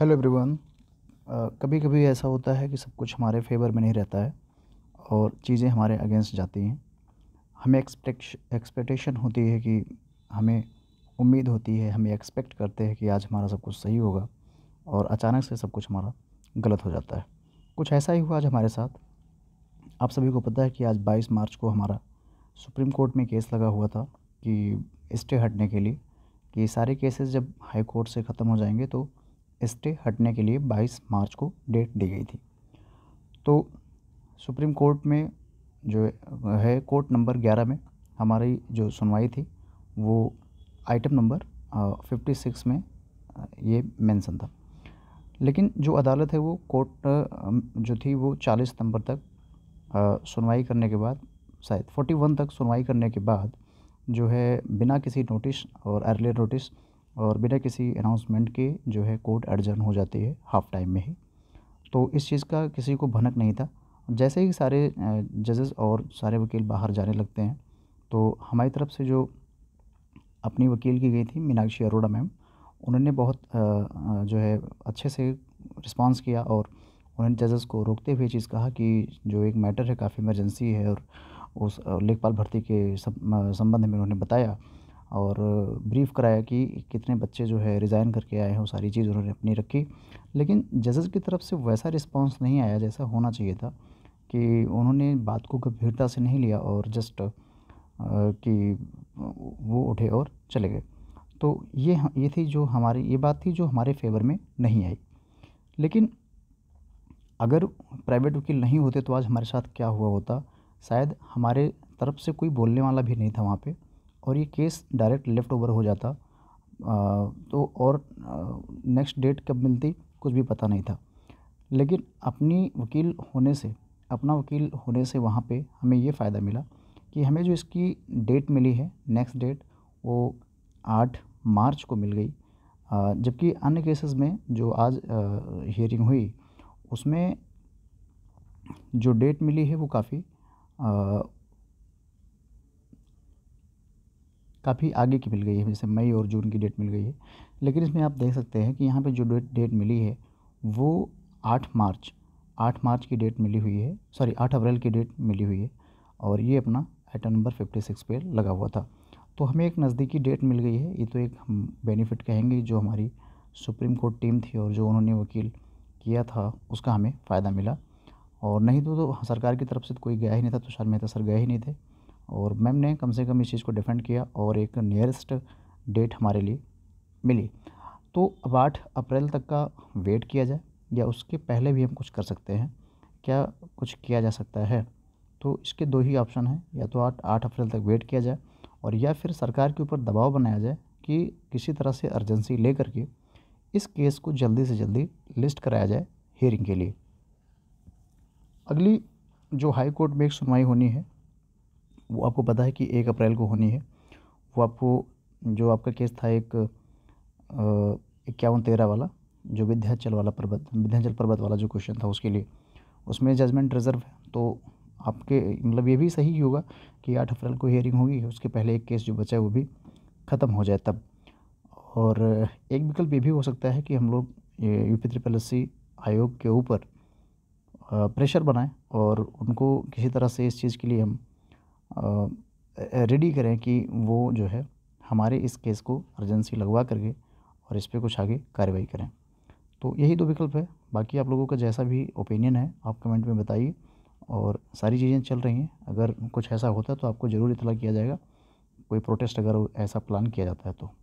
hello everyone कभी कभी ऐसा होता है कि सब कुछ हमारे फेवर में नहीं रहता है और चीज़ें हमारे अगेंस्ट जाती हैं हमें एक्सपेक्टेशन होती है कि हमें उम्मीद होती है हमें एक्सपेक्ट करते हैं कि आज हमारा सब कुछ सही होगा और अचानक से सब कुछ हमारा गलत हो जाता है कुछ ऐसा ही हुआ आज हमारे साथ आप सभी को पता है कि आज 22 मार्च को हमारा सुप्रीम कोर्ट में केस लगा हुआ था कि स्टे हटने के लिए कि सारे केसेस जब हाई कोर्ट से ख़त्म हो जाएंगे तो स्टे हटने के लिए 22 मार्च को डेट दी गई थी तो सुप्रीम कोर्ट में जो है कोर्ट नंबर 11 में हमारी जो सुनवाई थी वो आइटम नंबर 56 में ये मेंशन था लेकिन जो अदालत है वो कोर्ट जो थी वो 40 सितंबर तक सुनवाई करने के बाद शायद 41 तक सुनवाई करने के बाद जो है बिना किसी नोटिस और अर्ली नोटिस और बिना किसी अनाउंसमेंट के जो है कोर्ट एडजर्न हो जाती है हाफ़ टाइम में ही तो इस चीज़ का किसी को भनक नहीं था जैसे ही सारे जजेस और सारे वकील बाहर जाने लगते हैं तो हमारी तरफ से जो अपनी वकील की गई थी मीनाक्षी अरोड़ा मैम उन्होंने बहुत जो है अच्छे से रिस्पांस किया और उन्होंने जजेस को रोकते हुए चीज़ कहा कि जो एक मैटर है काफ़ी इमरजेंसी है और उस लेखपाल भर्ती के संबंध में उन्होंने बताया और ब्रीफ़ कराया कि कितने बच्चे जो है रिज़ाइन करके आए हैं वो सारी चीज़ उन्होंने अपनी रखी लेकिन जजेस की तरफ से वैसा रिस्पांस नहीं आया जैसा होना चाहिए था कि उन्होंने बात को गंभीरता से नहीं लिया और जस्ट कि वो उठे और चले गए तो ये ये थी जो हमारी ये बात थी जो हमारे फेवर में नहीं आई लेकिन अगर प्राइवेट वकील नहीं होते तो आज हमारे साथ क्या हुआ होता शायद हमारे तरफ से कोई बोलने वाला भी नहीं था वहाँ पर और ये केस डायरेक्ट लेफ़्ट ओवर हो जाता तो और नेक्स्ट डेट कब मिलती कुछ भी पता नहीं था लेकिन अपनी वकील होने से अपना वकील होने से वहाँ पे हमें ये फ़ायदा मिला कि हमें जो इसकी डेट मिली है नेक्स्ट डेट वो आठ मार्च को मिल गई जबकि अन्य केसेस में जो आज हियरिंग हुई उसमें जो डेट मिली है वो काफ़ी काफ़ी आगे की मिल गई है जैसे मई और जून की डेट मिल गई है लेकिन इसमें आप देख सकते हैं कि यहाँ पे जो डेट डेट मिली है वो आठ मार्च आठ मार्च की डेट मिली हुई है सॉरी आठ अप्रैल की डेट मिली हुई है और ये अपना आइटम नंबर फिफ्टी सिक्स पे लगा हुआ था तो हमें एक नज़दीकी डेट मिल गई है ये तो एक हम बेनिफिट कहेंगे जो हमारी सुप्रीम कोर्ट टीम थी और जो उन्होंने वकील किया था उसका हमें फ़ायदा मिला और नहीं तो, तो सरकार की तरफ से तो कोई गया ही नहीं था तुषार तो मेहता सर गए ही नहीं थे और मैम ने कम से कम इस चीज़ को डिफेंड किया और एक नियरेस्ट डेट हमारे लिए मिली तो अब आठ अप्रैल तक का वेट किया जाए या उसके पहले भी हम कुछ कर सकते हैं क्या कुछ किया जा सकता है तो इसके दो ही ऑप्शन हैं या तो आठ आठ अप्रैल तक वेट किया जाए और या फिर सरकार के ऊपर दबाव बनाया जाए कि किसी तरह से अर्जेंसी ले करके इस केस को जल्दी से जल्दी लिस्ट कराया जाए हियरिंग के लिए अगली जो हाई कोर्ट में एक सुनवाई होनी है वो आपको पता है कि एक अप्रैल को होनी है वो आपको जो आपका केस था एक इक्यावन तेरह वाला जो विध्याचल वाला पर्वत विध्याचल पर्वत वाला जो क्वेश्चन था उसके लिए उसमें जजमेंट रिजर्व है तो आपके मतलब ये भी सही ही होगा कि आठ अप्रैल को हियरिंग होगी उसके पहले एक केस जो बचा है वो भी ख़त्म हो जाए तब और एक विकल्प ये भी हो सकता है कि हम लोग यूपी त्रिपल आयोग के ऊपर प्रेशर बनाएं और उनको किसी तरह से इस चीज़ के लिए हम रेडी करें कि वो जो है हमारे इस केस को अर्जेंसी लगवा करके और इस पर कुछ आगे कार्रवाई करें तो यही दो विकल्प है बाकी आप लोगों का जैसा भी ओपिनियन है आप कमेंट में बताइए और सारी चीज़ें चल रही हैं अगर कुछ ऐसा होता है तो आपको ज़रूर इतला किया जाएगा कोई प्रोटेस्ट अगर ऐसा प्लान किया जाता है तो